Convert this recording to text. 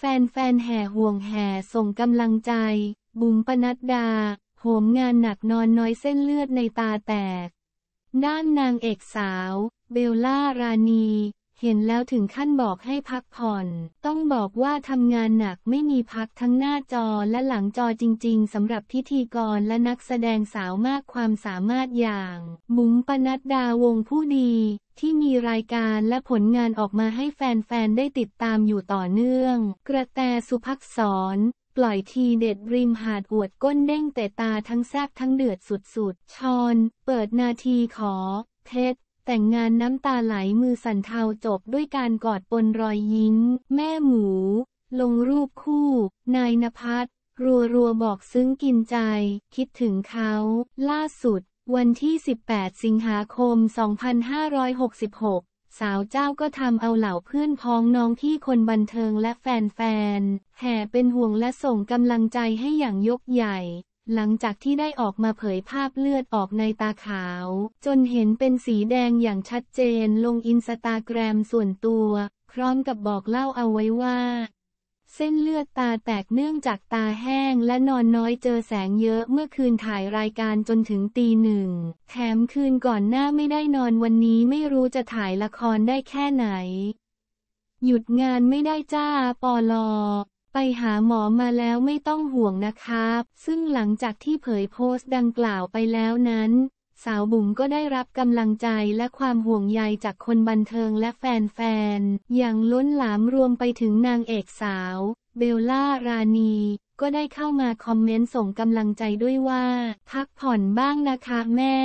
แฟนๆแห่ห่วงแห่ส่งกำลังใจ บุ๋มปนัดดาโหมงานหนักนอนน้อยเส้นเลือดในตาแตก ด้านนางเอกสาว เบลล่าราณีเห็นแล้วถึงขั้นบอกให้พักผ่อน ต้องบอกว่าทำงานหนักไม่มีพักทั้งหน้าจอและหลังจอจริงๆสำหรับพิธีกรและนักแสดงสาวมากความสามารถอย่าง มุงปนัดดาวงผู้ดี ที่มีรายการและผลงานออกมาให้แฟนๆได้ติดตามอยู่ต่อเนื่อง กระแตสุภักษร ปล่อยทีเด็ดริมหาดอวดก้นเด้งแต่ตาทั้งแซบทั้งเดือดสุดๆชอนเปิดนาทีขอเพชรแต่งงานน้ำตาไหลมือสั่นเทาจบด้วยการกอดปนรอยยิ้มแม่หมู ลงรูปคู่ นายนภัสรัวรัวบอกซึ้งกินใจ คิดถึงเขาล่าสุด วันที่ 18 สิงหาคม 2566 สาวเจ้าก็ทำเอาเหล่าเพื่อนพ้องน้องที่คนบันเทิงและแฟนๆแห่เป็นห่วงและส่งกำลังใจให้อย่างยกใหญ่หลังจากที่ได้ออกมาเผยภาพเลือดออกในตาขาว จนเห็นเป็นสีแดงอย่างชัดเจนลงอินสตาแกรมส่วนตัวพร้อมกับบอกเล่าเอาไว้ว่า เส้นเลือดตาแตกเนื่องจากตาแห้งและนอนน้อยเจอแสงเยอะเมื่อคืนถ่ายรายการจนถึงตีหนึ่ง แถมคืนก่อนหน้าไม่ได้นอนวันนี้ไม่รู้จะถ่ายละครได้แค่ไหน หยุดงานไม่ได้จ้าปอลอไปหาหมอมาแล้วไม่ต้องห่วงนะครับ ซึ่งหลังจากที่เผยโพสต์ดังกล่าวไปแล้วนั้น สาวบุ๋มก็ได้รับกำลังใจและความห่วงใยจากคนบันเทิงและแฟนๆ อย่างล้นหลามรวมไปถึงนางเอกสาว เบลล่ารานี ก็ได้เข้ามาคอมเมนต์ส่งกำลังใจด้วยว่า พักผ่อนบ้างนะคะแม่